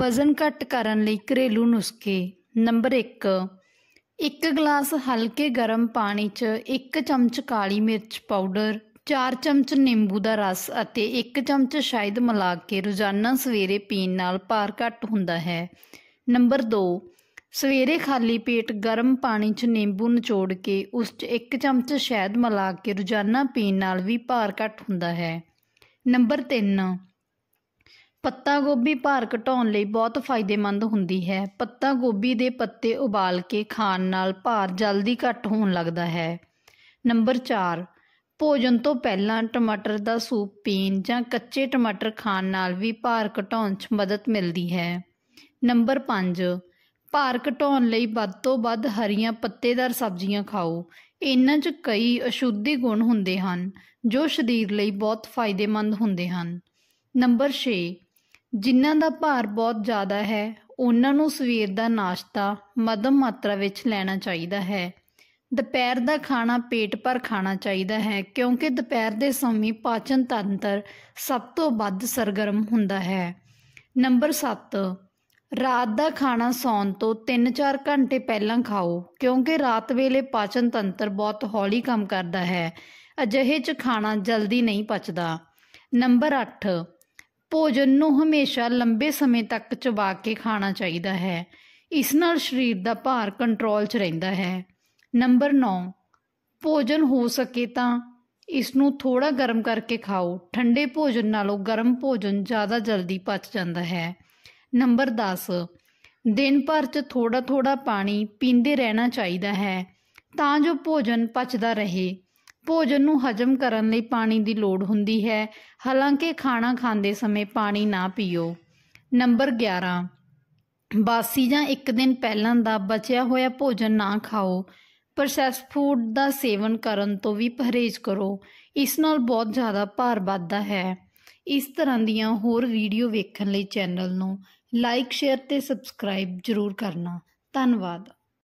ਵਜ਼ਨ ਘੱਟ ਕਰਨ ਲਈ ਘਰੇਲੂ ਨੁਸਖੇ ਨੰਬਰ 1 ਇੱਕ ਗਲਾਸ ਹਲਕੇ ਗਰਮ ਪਾਣੀ 'ਚ 1 ਚਮਚ ਕਾਲੀ ਮਿਰਚ ਪਾਊਡਰ 4 ਚਮਚ ਨਿੰਬੂ ਦਾ ਰਸ ਅਤੇ 1 ਚਮਚ ਸ਼ਾਇਦ ਮਿਲਾ ਕੇ ਰੋਜ਼ਾਨਾ ਸਵੇਰੇ ਪੀਣ ਨਾਲ ਭਾਰ ਘੱਟ ਹੁੰਦਾ ਹੈ ਨੰਬਰ 2 ਸਵੇਰੇ ਖਾਲੀ ਪੇਟ ਗਰਮ ਪਾਣੀ 'ਚ ਨਿੰਬੂ ਨਿਚੋੜ ਕੇ ਉਸ 'ਚ 1 ਚਮਚ ਸ਼ਹਿਦ ਮਿਲਾ ਕੇ ਰੋਜ਼ਾਨਾ ਪੀਣ ਨਾਲ ਵੀ ਭਾਰ ਘੱਟ ਹੁੰਦਾ ਹੈ ਨੰਬਰ 3 ਪੱਤਾ ਗੋਭੀ ਭਾਰ ਘਟਾਉਣ ਲਈ ਬਹੁਤ ਫਾਇਦੇਮੰਦ ਹੁੰਦੀ ਹੈ ਪੱਤਾ ਗੋਭੀ ਦੇ ਪੱਤੇ ਉਬਾਲ ਕੇ ਖਾਣ ਨਾਲ ਭਾਰ ਜਲਦੀ ਘਟ ਹੋਣ ਲੱਗਦਾ ਹੈ ਨੰਬਰ 4 ਭੋਜਨ ਤੋਂ ਪਹਿਲਾਂ ਟਮਾਟਰ ਦਾ ਸੂਪ ਪੀਣ ਜਾਂ ਕੱਚੇ ਟਮਾਟਰ ਖਾਣ ਨਾਲ ਵੀ ਭਾਰ ਘਟਾਉਣ 'ਚ ਮਦਦ ਮਿਲਦੀ ਹੈ ਨੰਬਰ 5 ਭਾਰ ਘਟਾਉਣ ਲਈ ਵੱਧ ਤੋਂ ਵੱਧ ਹਰੀਆਂ ਪੱਤੇਦਾਰ ਸਬਜ਼ੀਆਂ ਖਾਓ ਇਹਨਾਂ 'ਚ ਕਈ ਅਸ਼ੁੱਧੀ ਗੁਣ ਹੁੰਦੇ ਹਨ ਜੋ ਸਰੀਰ ਲਈ ਬਹੁਤ ਫਾਇਦੇਮੰਦ ਹੁੰਦੇ ਹਨ ਨੰਬਰ 6 ਜਿਨ੍ਹਾਂ ਦਾ ਭਾਰ ਬਹੁਤ ਜ਼ਿਆਦਾ ਹੈ ਉਹਨਾਂ ਨੂੰ ਸਵੇਰ ਦਾ ਨਾਸ਼ਤਾ ਮਦਮ ਮਾਤਰਾ ਵਿੱਚ ਲੈਣਾ ਚਾਹੀਦਾ ਹੈ ਦੁਪਹਿਰ ਦਾ ਖਾਣਾ ਪੇਟ ਭਰ ਖਾਣਾ ਚਾਹੀਦਾ ਹੈ ਕਿਉਂਕਿ ਦੁਪਹਿਰ ਦੇ ਸਮੇਂ ਪਾਚਨ ਤੰਤਰ ਸਭ ਤੋਂ ਵੱਧ ਸਰਗਰਮ ਹੁੰਦਾ ਹੈ ਨੰਬਰ 7 ਰਾਤ ਦਾ ਖਾਣਾ ਸੌਣ ਤੋਂ 3-4 ਘੰਟੇ ਪਹਿਲਾਂ ਖਾਓ ਕਿਉਂਕਿ ਰਾਤ ਵੇਲੇ ਪਾਚਨ ਤੰਤਰ ਬਹੁਤ ਹੌਲੀ ਕੰਮ ਕਰਦਾ ਹੈ ਅਜਿਹੇ 'ਚ ਖਾਣਾ ਜਲਦੀ ਨਹੀਂ ਪਚਦਾ ਨੰਬਰ 8 ਭੋਜਨ ਨੂੰ ਹਮੇਸ਼ਾ ਲੰਬੇ ਸਮੇਂ ਤੱਕ ਚਬਾ ਕੇ ਖਾਣਾ ਚਾਹੀਦਾ ਹੈ ਇਸ ਨਾਲ ਸਰੀਰ ਦਾ ਭਾਰ ਕੰਟਰੋਲ 'ਚ ਰਹਿੰਦਾ ਹੈ ਨੰਬਰ 9 ਭੋਜਨ ਹੋ ਸਕੇ ਤਾਂ ਇਸ ਨੂੰ ਥੋੜਾ ਗਰਮ ਕਰਕੇ ਖਾਓ ਠੰਡੇ ਭੋਜਨ ਨਾਲੋਂ ਗਰਮ ਭੋਜਨ ਜ਼ਿਆਦਾ ਜਲਦੀ ਪਚ ਜਾਂਦਾ ਹੈ ਨੰਬਰ 10 ਦਿਨ ਭਰ 'ਚ ਥੋੜਾ ਥੋੜਾ ਪਾਣੀ ਪੀਂਦੇ ਰਹਿਣਾ ਚਾਹੀਦਾ ਹੈ ਤਾਂ ਜੋ ਭੋਜਨ ਪਚਦਾ ਰਹੇ ਭੋਜਨ ਨੂੰ ਹਜਮ ਕਰਨ ਲਈ ਪਾਣੀ ਦੀ ਲੋੜ ਹੁੰਦੀ ਹੈ ਹਾਲਾਂਕਿ ਖਾਣਾ ਖਾਂਦੇ ਸਮੇਂ ਪਾਣੀ ਨਾ ਪੀਓ ਨੰਬਰ 11 ਬਾਸੀ ਜਾਂ ਇੱਕ ਦਿਨ ਪਹਿਲਾਂ ਦਾ ਬਚਿਆ ਹੋਇਆ ਭੋਜਨ ਨਾ ਖਾਓ ਪ੍ਰੋਸੈਸ ਫੂਡ ਦਾ ਸੇਵਨ ਕਰਨ ਤੋਂ ਵੀ ਪਰਹੇਜ਼ ਕਰੋ ਇਸ ਨਾਲ ਬਹੁਤ ਜ਼ਿਆਦਾ ਭਾਰ ਵੱਧਦਾ ਹੈ ਇਸ ਤਰ੍ਹਾਂ ਦੀਆਂ ਹੋਰ ਵੀਡੀਓ ਵੇਖਣ ਲਈ ਚੈਨਲ ਨੂੰ ਲਾਈਕ ਸ਼ੇਅਰ ਤੇ ਸਬਸਕ੍ਰਾਈਬ ਜ਼ਰੂਰ ਕਰਨਾ ਧੰਨਵਾਦ